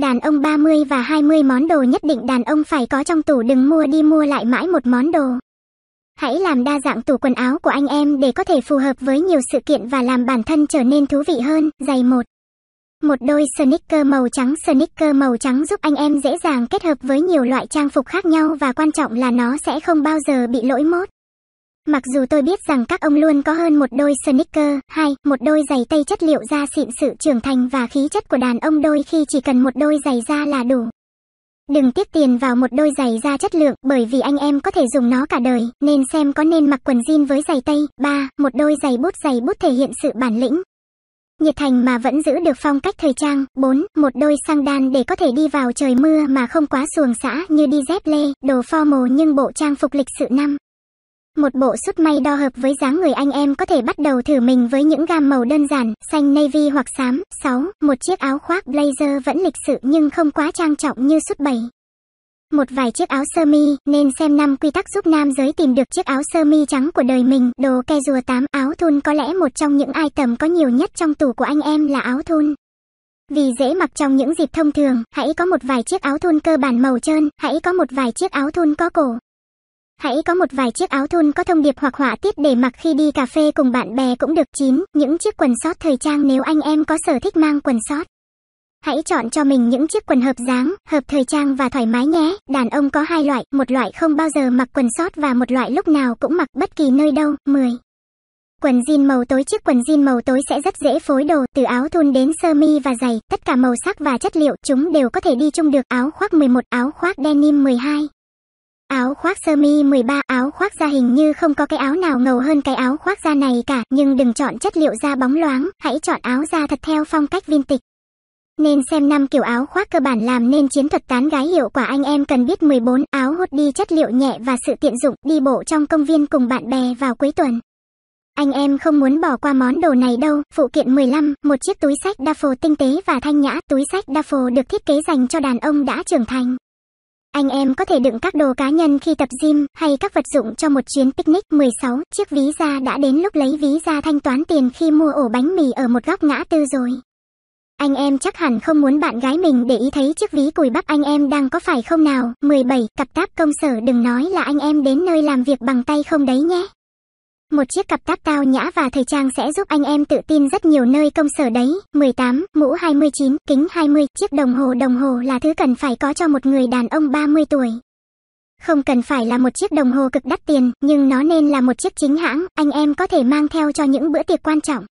Đàn ông 30 và 20 món đồ nhất định đàn ông phải có trong tủ đừng mua đi mua lại mãi một món đồ. Hãy làm đa dạng tủ quần áo của anh em để có thể phù hợp với nhiều sự kiện và làm bản thân trở nên thú vị hơn. Giày 1 Một đôi sneaker màu trắng Sneaker màu trắng giúp anh em dễ dàng kết hợp với nhiều loại trang phục khác nhau và quan trọng là nó sẽ không bao giờ bị lỗi mốt. Mặc dù tôi biết rằng các ông luôn có hơn một đôi sneaker, hai, một đôi giày tây chất liệu da xịn sự trưởng thành và khí chất của đàn ông đôi khi chỉ cần một đôi giày da là đủ. Đừng tiếc tiền vào một đôi giày da chất lượng bởi vì anh em có thể dùng nó cả đời, nên xem có nên mặc quần jean với giày tây. 3. Một đôi giày bút giày bút thể hiện sự bản lĩnh. Nhiệt thành mà vẫn giữ được phong cách thời trang. 4. Một đôi sang đan để có thể đi vào trời mưa mà không quá xuồng xã như đi dép lê, đồ formal nhưng bộ trang phục lịch sự năm. Một bộ sút may đo hợp với dáng người anh em có thể bắt đầu thử mình với những gam màu đơn giản, xanh navy hoặc xám. 6. Một chiếc áo khoác blazer vẫn lịch sự nhưng không quá trang trọng như sút 7. Một vài chiếc áo sơ mi, nên xem năm quy tắc giúp nam giới tìm được chiếc áo sơ mi trắng của đời mình. Đồ rùa 8 áo thun có lẽ một trong những item có nhiều nhất trong tủ của anh em là áo thun. Vì dễ mặc trong những dịp thông thường, hãy có một vài chiếc áo thun cơ bản màu trơn, hãy có một vài chiếc áo thun có cổ, Hãy có một vài chiếc áo thun có thông điệp hoặc họa tiết để mặc khi đi cà phê cùng bạn bè cũng được chín. Những chiếc quần sót thời trang nếu anh em có sở thích mang quần sót. Hãy chọn cho mình những chiếc quần hợp dáng, hợp thời trang và thoải mái nhé. Đàn ông có hai loại, một loại không bao giờ mặc quần sót và một loại lúc nào cũng mặc bất kỳ nơi đâu. 10. Quần jean màu tối Chiếc quần jean màu tối sẽ rất dễ phối đồ, từ áo thun đến sơ mi và giày, tất cả màu sắc và chất liệu chúng đều có thể đi chung được. Áo khoác 11, áo khoác denim 12. Áo khoác sơ mi 13 áo khoác da hình như không có cái áo nào ngầu hơn cái áo khoác da này cả, nhưng đừng chọn chất liệu da bóng loáng, hãy chọn áo da thật theo phong cách vintage. Nên xem năm kiểu áo khoác cơ bản làm nên chiến thuật tán gái hiệu quả anh em cần biết 14 áo hút đi chất liệu nhẹ và sự tiện dụng đi bộ trong công viên cùng bạn bè vào cuối tuần. Anh em không muốn bỏ qua món đồ này đâu, phụ kiện 15, một chiếc túi sách đa phồ tinh tế và thanh nhã, túi sách đa phồ được thiết kế dành cho đàn ông đã trưởng thành anh em có thể đựng các đồ cá nhân khi tập gym hay các vật dụng cho một chuyến picnic. 16. Chiếc ví da đã đến lúc lấy ví da thanh toán tiền khi mua ổ bánh mì ở một góc ngã tư rồi. Anh em chắc hẳn không muốn bạn gái mình để ý thấy chiếc ví cùi bắp anh em đang có phải không nào. 17. Cặp táp công sở đừng nói là anh em đến nơi làm việc bằng tay không đấy nhé. Một chiếc cặp táp tao nhã và thời trang sẽ giúp anh em tự tin rất nhiều nơi công sở đấy. 18, mũ 29, kính 20, chiếc đồng hồ đồng hồ là thứ cần phải có cho một người đàn ông 30 tuổi. Không cần phải là một chiếc đồng hồ cực đắt tiền, nhưng nó nên là một chiếc chính hãng, anh em có thể mang theo cho những bữa tiệc quan trọng.